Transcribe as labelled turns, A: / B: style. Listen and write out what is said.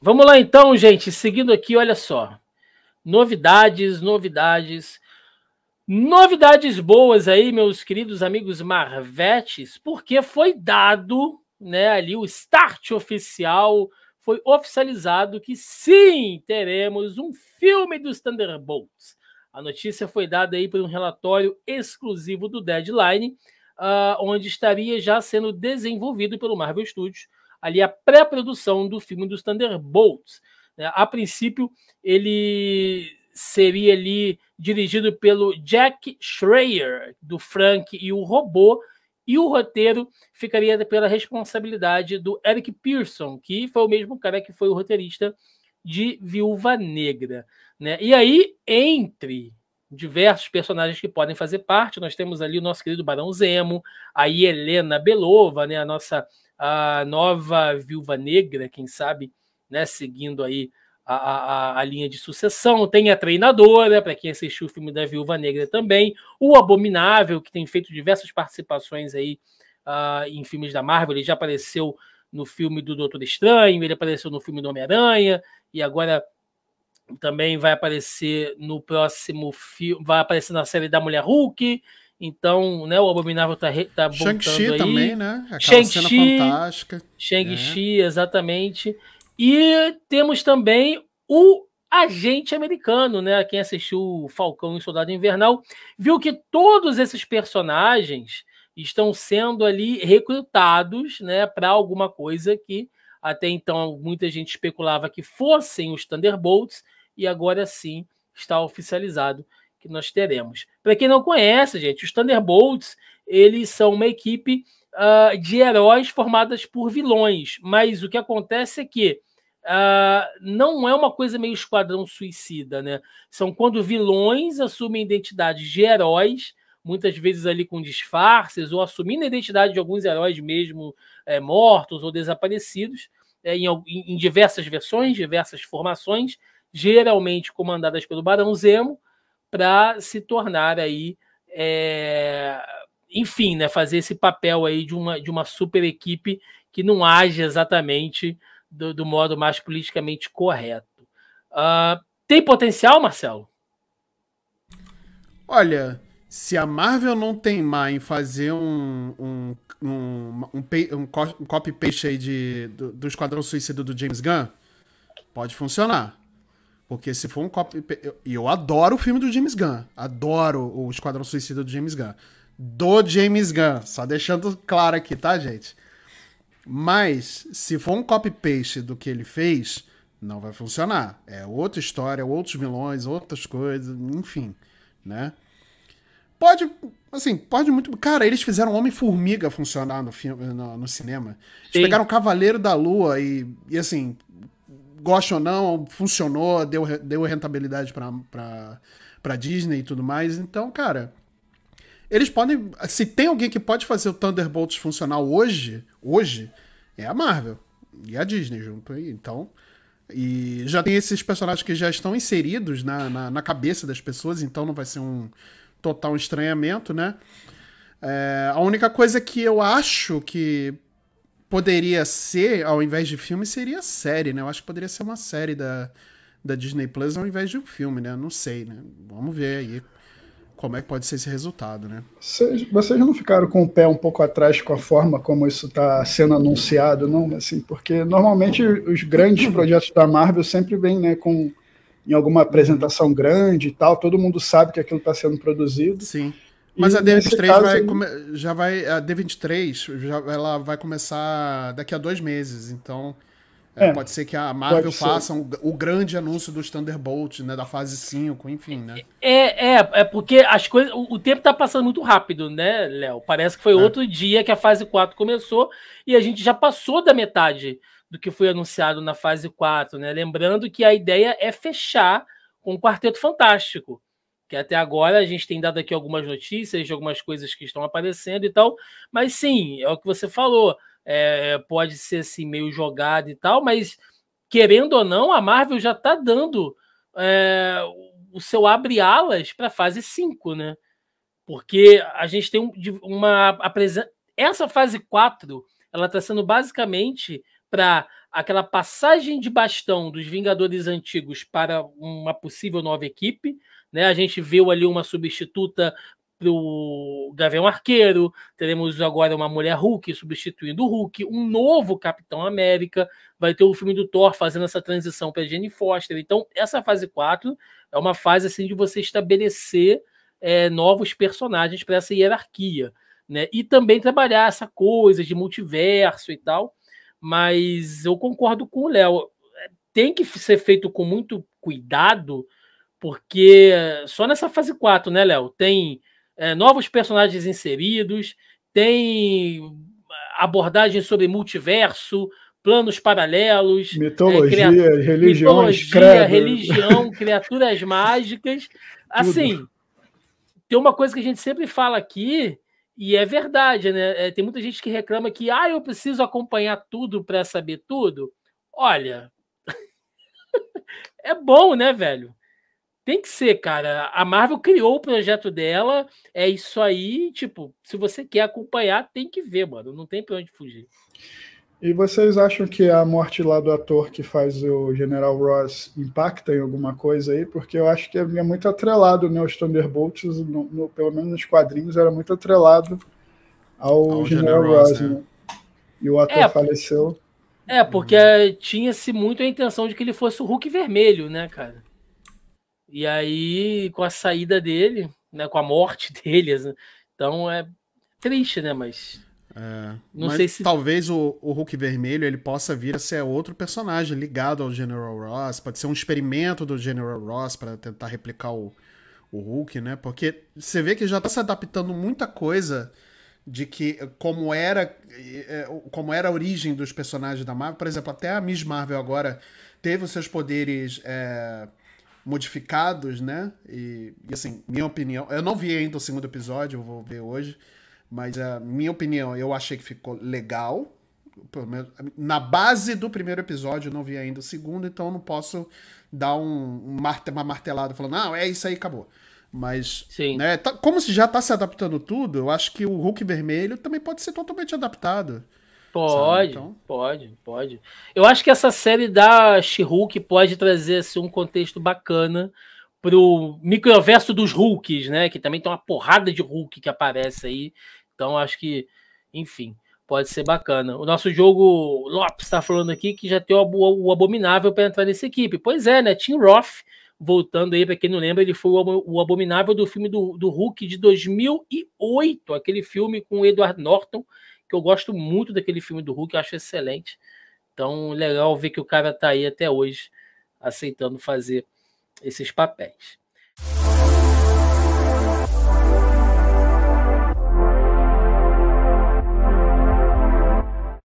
A: Vamos lá então, gente. Seguindo aqui, olha só. Novidades, novidades. Novidades boas aí, meus queridos amigos Marvetes, porque foi dado, né, ali o start oficial, foi oficializado que sim, teremos um filme dos Thunderbolts. A notícia foi dada aí por um relatório exclusivo do Deadline, uh, onde estaria já sendo desenvolvido pelo Marvel Studios ali a pré-produção do filme dos Thunderbolts. Né? A princípio, ele seria ali dirigido pelo Jack Schreier, do Frank e o Robô, e o roteiro ficaria pela responsabilidade do Eric Pearson, que foi o mesmo cara que foi o roteirista de Viúva Negra. Né? E aí, entre diversos personagens que podem fazer parte, nós temos ali o nosso querido Barão Zemo, a Helena Belova, né, a nossa a nova viúva negra, quem sabe, né, seguindo aí a, a, a linha de sucessão. Tem a treinadora, para quem assistiu o filme da Viúva Negra também. O Abominável, que tem feito diversas participações aí uh, em filmes da Marvel. Ele já apareceu no filme do Doutor Estranho, ele apareceu no filme do Homem-Aranha, e agora também vai aparecer no próximo filme, vai aparecer na série da Mulher Hulk. Então, né, o Abominável tá, re, tá Shang-Chi também, né? Aquela shang cena fantástica. Shang-Chi, né? exatamente. E temos também o agente americano, né? Quem assistiu Falcão e Soldado Invernal viu que todos esses personagens estão sendo ali recrutados, né, para alguma coisa que até então muita gente especulava que fossem os Thunderbolts e agora sim está oficializado que nós teremos. Para quem não conhece, gente, os Thunderbolts eles são uma equipe uh, de heróis formadas por vilões, mas o que acontece é que uh, não é uma coisa meio esquadrão suicida, né? São quando vilões assumem identidades de heróis, muitas vezes ali com disfarces ou assumindo a identidade de alguns heróis mesmo é, mortos ou desaparecidos, é, em, em diversas versões, diversas formações, geralmente comandadas pelo Barão Zemo para se tornar aí, é, enfim, né, fazer esse papel aí de uma, de uma super equipe que não age exatamente do, do modo mais politicamente correto. Uh, tem potencial, Marcelo?
B: Olha, se a Marvel não tem mais em fazer um, um, um, um, um copy-paste aí de, do, do Esquadrão Suicida do James Gunn, pode funcionar. Porque se for um copy. E eu adoro o filme do James Gunn. Adoro o Esquadrão Suicida do James Gunn. Do James Gunn. Só deixando claro aqui, tá, gente? Mas, se for um copy-paste do que ele fez, não vai funcionar. É outra história, outros vilões, outras coisas, enfim, né? Pode, assim, pode muito. Cara, eles fizeram Homem-Formiga funcionar no, filme, no, no cinema. Eles Sim. pegaram Cavaleiro da Lua e, e, assim, goste ou não, funcionou, deu, deu rentabilidade pra, pra, pra Disney e tudo mais. Então, cara, eles podem. Se tem alguém que pode fazer o Thunderbolts funcionar hoje, hoje, é a Marvel e a Disney junto aí. Então. E já tem esses personagens que já estão inseridos na, na, na cabeça das pessoas, então não vai ser um total estranhamento, né? É, a única coisa que eu acho que poderia ser, ao invés de filme, seria série, né? Eu acho que poderia ser uma série da, da Disney Plus ao invés de um filme, né? Não sei, né? Vamos ver aí como é que pode ser esse resultado, né? Vocês, vocês não ficaram com o pé um pouco atrás com a forma como isso está sendo anunciado, não? Assim, porque normalmente os grandes projetos da Marvel sempre vêm, né, com em alguma apresentação grande e tal, todo mundo sabe que aquilo está sendo produzido. Sim.
A: Mas a D23 vai come...
B: já vai a D23 já ela vai começar daqui a dois meses, então é, é pode ser que a Marvel faça um, o grande anúncio dos Thunderbolt, né, da fase 5, enfim, né?
A: É, é, é porque as coisas, o, o tempo está passando muito rápido, né, Léo? Parece que foi é. outro dia que a fase 4 começou e a gente já passou da metade do que foi anunciado na fase 4, né? Lembrando que a ideia é fechar com um quarteto fantástico que até agora a gente tem dado aqui algumas notícias de algumas coisas que estão aparecendo e tal, mas sim, é o que você falou, é, pode ser assim meio jogado e tal, mas querendo ou não, a Marvel já está dando é, o seu abre alas para a fase 5, né? Porque a gente tem uma apresentação. Essa fase 4 ela está sendo basicamente para aquela passagem de bastão dos Vingadores antigos para uma possível nova equipe, né? A gente viu ali uma substituta para o Gavião Arqueiro, teremos agora uma mulher Hulk substituindo o Hulk, um novo Capitão América, vai ter o filme do Thor fazendo essa transição para Jane Foster. Então, essa fase 4 é uma fase assim de você estabelecer é, novos personagens para essa hierarquia, né? E também trabalhar essa coisa de multiverso e tal. Mas eu concordo com o Léo, tem que ser feito com muito cuidado porque eh, só nessa fase 4, né, Léo? Tem é, novos personagens inseridos, tem eh, abordagens sobre multiverso, planos paralelos, mitologia, é, religiões, mitologia, religião, criaturas mágicas. Assim, Tudo. tem uma coisa que a gente sempre fala aqui, e é verdade, né? É, tem muita gente que reclama que ah, eu preciso acompanhar tudo para saber tudo. Olha, é bom, né, velho? Tem que ser, cara. A Marvel criou o projeto dela, é isso aí. Tipo, se você quer acompanhar, tem que ver, mano. Não tem pra onde fugir.
B: E vocês acham que a morte lá do ator que faz o General Ross impacta em alguma coisa aí? Porque eu acho que é, é muito atrelado, né? Os Thunderbolts, no, no, pelo menos nos quadrinhos, era muito atrelado ao, ao General, General, Ross, né? né? E o ator é, faleceu.
A: É, porque uhum. tinha-se muito a intenção de que ele fosse o Hulk vermelho, né, cara? E aí, com a saída dele, né, com a morte deles, assim, então é triste, né? Mas. É, não sei se.
B: Talvez o, o Hulk Vermelho ele possa vir a ser outro personagem ligado ao General Ross. Pode ser um experimento do General Ross para tentar replicar o, o Hulk, né? Porque você vê que já tá se adaptando muita coisa de que como era é, é, como era a origem dos personagens da Marvel, por exemplo, até a Miss Marvel agora teve os seus poderes é, modificados, né? E, e, assim, minha opinião, eu não vi ainda o segundo episódio, eu vou ver hoje, mas a minha opinião, eu achei que ficou legal. Menos, na base do primeiro episódio, eu não vi ainda o segundo, então eu não posso dar um, uma martelada falando, não, ah, é isso aí, acabou. Mas, Sim. Né, tá, como se já está se adaptando tudo, eu acho que o Hulk vermelho também pode ser totalmente adaptado.
A: Pode, então... pode, pode. Eu acho que essa série da She-Hulk pode trazer assim, um contexto bacana pro microverso dos Hulks, né? Que também tem uma porrada de Hulk que aparece aí. Então acho que, enfim, pode ser bacana. O nosso jogo Lopes está falando aqui que já tem o abominável para entrar nessa equipe. Pois é, né? Tim Roth voltando aí, para quem não lembra, ele foi o Abominável do filme do, do Hulk de 2008, aquele filme com o Edward Norton que eu gosto muito daquele filme do Hulk, eu acho excelente. Então, legal ver que o cara tá aí até hoje aceitando fazer esses papéis.